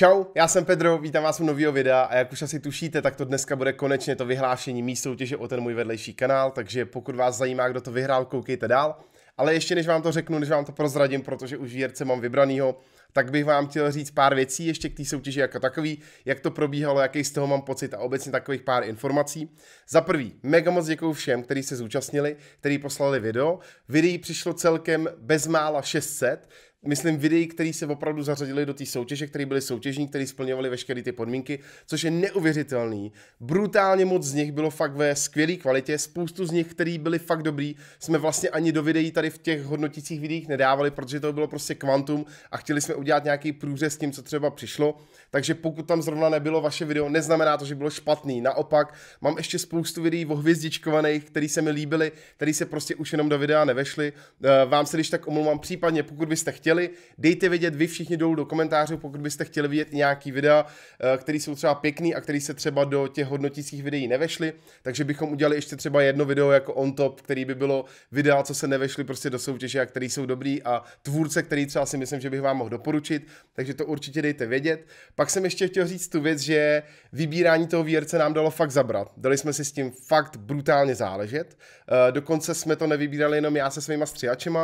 Čau, já jsem Pedro, vítám vás u nového videa a jak už asi tušíte, tak to dneska bude konečně to vyhlášení mý soutěže o ten můj vedlejší kanál, takže pokud vás zajímá, kdo to vyhrál, koukejte dál. Ale ještě než vám to řeknu, než vám to prozradím, protože už výherce mám vybranýho, tak bych vám chtěl říct pár věcí ještě k té soutěži jako takový, jak to probíhalo, jaký z toho mám pocit a obecně takových pár informací. Za prvý, mega moc děkuji všem, kteří se zúčastnili, kteří poslali video. Videí přišlo celkem bezmála 600, myslím, videí, které se opravdu zařadili do té soutěže, které byly soutěžní, které splňovaly veškeré ty podmínky, což je neuvěřitelný. Brutálně moc z nich bylo fakt ve skvělé kvalitě, spoustu z nich, které byly fakt dobrý, jsme vlastně ani do videí tady v těch hodnotících videích nedávali, protože to bylo prostě kvantum a chtěli jsme udělat nějaký průřez s tím, co třeba přišlo. Takže pokud tam zrovna nebylo vaše video, neznamená to, že bylo špatný. Naopak, mám ještě spoustu videí ohvězdičkovaných, které se mi líbily, které se prostě už jenom do videa nevešly. Eh, vám se když tak omlouvám, případně pokud byste chtěli, chtěli. Dejte vědět vy všichni dolů do komentářů, pokud byste chtěli vidět nějaký videa, eh, které jsou třeba pěkný a které se třeba do těch hodnotících videí nevešly, takže bychom udělali ještě třeba jedno video jako on top, který by bylo videa, co se nevešly prostě do soutěže a který jsou dobrý a tvůrce, který třeba si myslím, že bych vám mohl doporučit, takže to určitě dejte vědět. Pak jsem ještě chtěl říct tu věc, že vybírání toho výherce nám dalo fakt zabrat. Dali jsme si s tím fakt brutálně záležet. Eh, dokonce jsme to nevybírali jenom já se svými střihačema,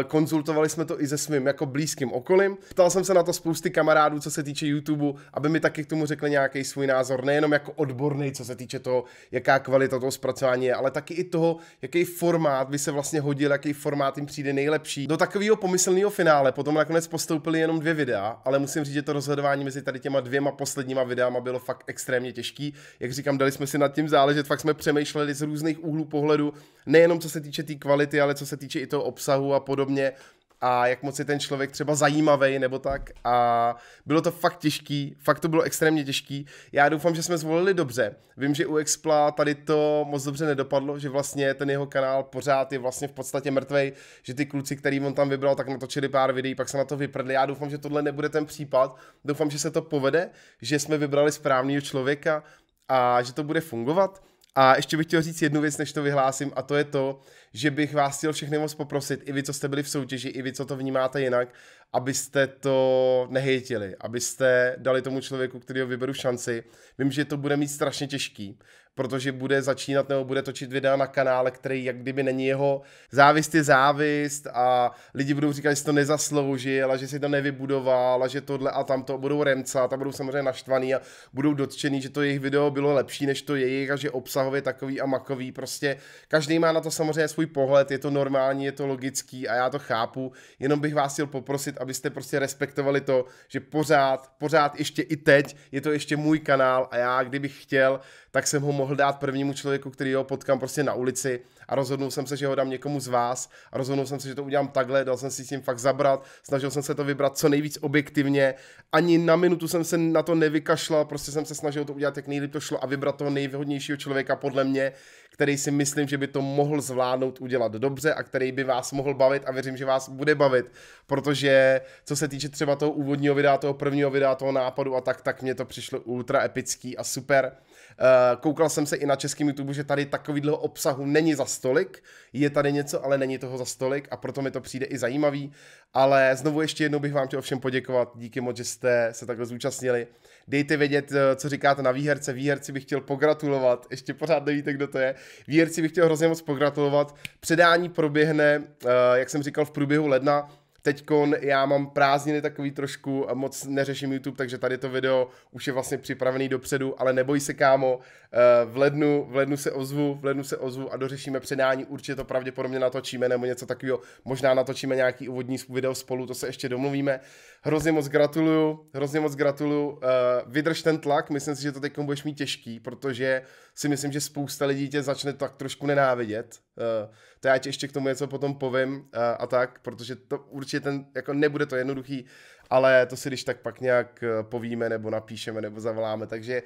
eh, konzultovali jsme to i se svým jako blízkým okolím. Ptal jsem se na to spousty kamarádů, co se týče YouTube, aby mi taky k tomu řekli nějaký svůj názor, nejenom jako odborný, co se týče toho, jaká kvalita toho zpracování je, ale taky i toho, jaký formát by se vlastně hodil, jaký formát jim přijde nejlepší. Do takového pomyslného finále potom nakonec postoupili jenom dvě videa, ale musím říct, že to rozhodování mezi tady těma dvěma posledníma videama bylo fakt extrémně těžký. Jak říkám, dali jsme si nad tím záležet, fakt jsme přemýšleli z různých úhlů pohledu, nejenom co se týče té tý kvality, ale co se týče i toho obsahu a podobně a jak moc je ten člověk třeba zajímavý nebo tak a bylo to fakt těžký, fakt to bylo extrémně těžký. Já doufám, že jsme zvolili dobře. Vím, že u Expla tady to moc dobře nedopadlo, že vlastně ten jeho kanál pořád je vlastně v podstatě mrtvej, že ty kluci, který on tam vybral, tak natočili pár videí, pak se na to vyprdli. Já doufám, že tohle nebude ten případ. Doufám, že se to povede, že jsme vybrali správného člověka a že to bude fungovat. A ještě bych chtěl říct jednu věc, než to vyhlásím, a to je to, že bych vás chtěl všechny moc poprosit, i vy, co jste byli v soutěži, i vy, co to vnímáte jinak, abyste to nehejtili, abyste dali tomu člověku, který ho vyberu šanci. Vím, že to bude mít strašně těžký, protože bude začínat nebo bude točit videa na kanále, který jak kdyby není jeho. Závist je závist a lidi budou říkat, že si to nezasloužil a že si to nevybudoval a že tohle a tamto budou remcat a budou samozřejmě naštvaný a budou dotčený, že to jejich video bylo lepší než to jejich a že obsahově takový a makový. Prostě každý má na to samozřejmě svůj pohled, je to normální, je to logický a já to chápu, jenom bych vás chtěl poprosit, abyste prostě respektovali to, že pořád, pořád ještě i teď je to ještě můj kanál a já kdybych chtěl, tak jsem ho mohl dát prvnímu člověku, který ho potkám prostě na ulici a rozhodnul jsem se, že ho dám někomu z vás a rozhodnul jsem se, že to udělám takhle, dal jsem si s tím fakt zabrat, snažil jsem se to vybrat co nejvíc objektivně, ani na minutu jsem se na to nevykašlal, prostě jsem se snažil to udělat jak nejlíp to šlo a vybrat toho nejvhodnějšího člověka podle mě, který si myslím, že by to mohl zvládnout udělat dobře a který by vás mohl bavit a věřím, že vás bude bavit, protože co se týče třeba toho úvodního videa, toho prvního videa, toho nápadu a tak, tak mě to přišlo ultra epický a super. Uh, Eh, koukal jsem se i na českém YouTube, že tady takovýhle obsahu není za stolik, je tady něco, ale není toho za stolik a proto mi to přijde i zajímavý, ale znovu ještě jednou bych vám chtěl všem poděkovat, díky moc, že jste se takhle zúčastnili. Dejte vědět, eh, co říkáte na výherce, výherci bych chtěl pogratulovat, ještě pořád nevíte, kdo to je, výherci bych chtěl hrozně moc pogratulovat, předání proběhne, eh, jak jsem říkal, v průběhu ledna, teď já mám prázdniny takový trošku, moc neřeším YouTube, takže tady to video už je vlastně připravený dopředu, ale neboj se kámo, eh, v lednu, v lednu se ozvu, v lednu se ozvu a dořešíme předání, určitě to pravděpodobně natočíme nebo něco takového, možná natočíme nějaký úvodní video spolu, to se ještě domluvíme. Hrozně moc gratuluju, hrozně moc gratuluju, eh, vydrž ten tlak, myslím si, že to teď budeš mít těžký, protože si myslím, že spousta lidí tě začne tak trošku nenávidět, Eh, to já ti ještě k tomu něco potom povím eh, a tak, protože to určitě ten, jako nebude to jednoduchý, ale to si když tak pak nějak eh, povíme, nebo napíšeme, nebo zavoláme, takže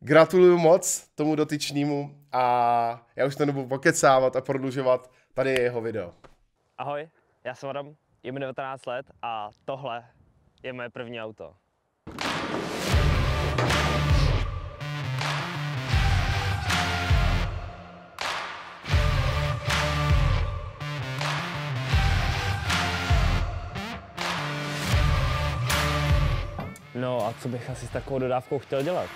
gratuluju moc tomu dotyčnému a já už to nebudu pokecávat a prodlužovat, tady je jeho video. Ahoj, já jsem Adam, je mi 19 let a tohle je moje první auto. No a co bych asi s takovou dodávkou chtěl dělat?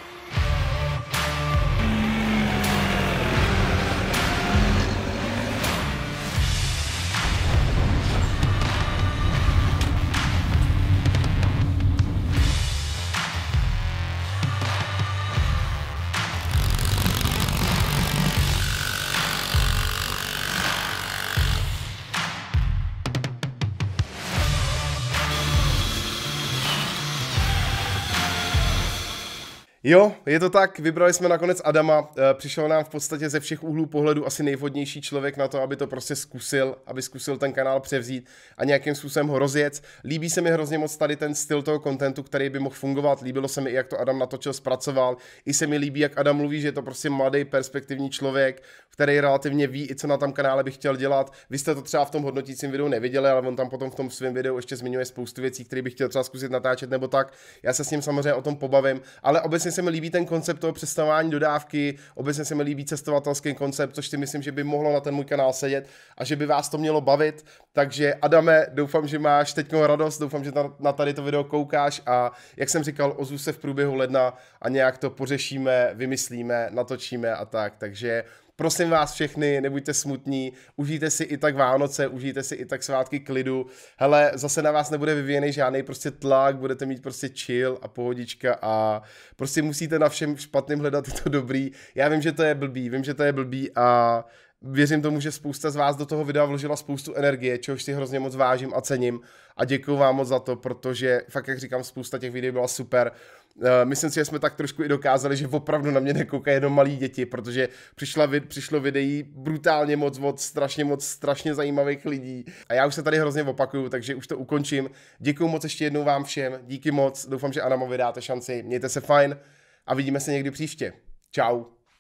Jo, je to tak, vybrali jsme nakonec Adama, eh, přišel nám v podstatě ze všech úhlů pohledu asi nejvhodnější člověk na to, aby to prostě zkusil, aby zkusil ten kanál převzít a nějakým způsobem ho rozjet. Líbí se mi hrozně moc tady ten styl toho kontentu, který by mohl fungovat, líbilo se mi i jak to Adam natočil, zpracoval, i se mi líbí, jak Adam mluví, že je to prostě mladý, perspektivní člověk, který relativně ví i co na tom kanále by chtěl dělat. Vy jste to třeba v tom hodnotícím videu neviděli, ale on tam potom v tom svém videu ještě zmiňuje spoustu věcí, které bych chtěl třeba zkusit natáčet nebo tak. Já se s ním samozřejmě o tom pobavím, ale obecně se mi líbí ten koncept toho přestavování dodávky, obecně se mi líbí cestovatelský koncept, což si myslím, že by mohlo na ten můj kanál sedět a že by vás to mělo bavit. Takže Adame, doufám, že máš teď radost, doufám, že na tady to video koukáš a jak jsem říkal, ozvu se v průběhu ledna a nějak to pořešíme, vymyslíme, natočíme a tak. Takže Prosím vás všechny, nebuďte smutní, užijte si i tak Vánoce, užijte si i tak svátky klidu. Hele, zase na vás nebude vyvíjený žádný prostě tlak, budete mít prostě chill a pohodička a prostě musíte na všem špatným hledat to dobrý. Já vím, že to je blbý, vím, že to je blbý a věřím tomu, že spousta z vás do toho videa vložila spoustu energie, čehož si hrozně moc vážím a cením a děkuji vám moc za to, protože fakt, jak říkám, spousta těch videí byla super. Eh, myslím si, že jsme tak trošku i dokázali, že opravdu na mě nekoukají jenom malí děti, protože přišla, přišlo videí brutálně moc, moc, strašně moc, strašně zajímavých lidí. A já už se tady hrozně opakuju, takže už to ukončím. Děkuji moc ještě jednou vám všem, díky moc, doufám, že Anamovi dáte šanci, mějte se fajn a vidíme se někdy příště. Ciao.